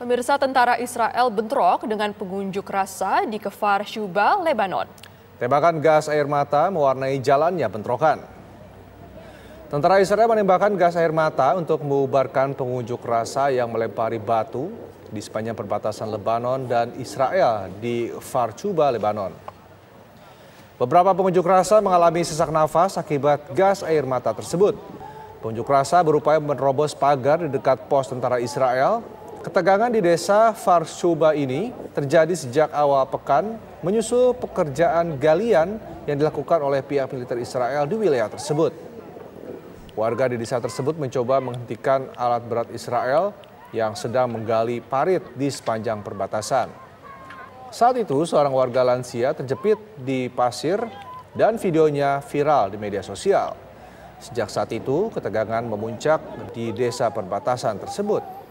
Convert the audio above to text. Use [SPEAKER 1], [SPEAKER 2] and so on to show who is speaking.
[SPEAKER 1] Pemirsa tentara Israel bentrok dengan pengunjuk rasa di Kefar Shuba, Lebanon.
[SPEAKER 2] Tembakan gas air mata mewarnai jalannya bentrokan. Tentara Israel menembakkan gas air mata untuk mengubarkan pengunjuk rasa yang melempari batu di sepanjang perbatasan Lebanon dan Israel di Farcuba, Lebanon. Beberapa pengunjuk rasa mengalami sesak nafas akibat gas air mata tersebut. Pengunjuk rasa berupaya menerobos pagar di dekat pos tentara Israel Ketegangan di desa Farsuba ini terjadi sejak awal pekan menyusul pekerjaan galian yang dilakukan oleh pihak militer Israel di wilayah tersebut. Warga di desa tersebut mencoba menghentikan alat berat Israel yang sedang menggali parit di sepanjang perbatasan. Saat itu seorang warga lansia terjepit di pasir dan videonya viral di media sosial. Sejak saat itu ketegangan memuncak di desa perbatasan tersebut.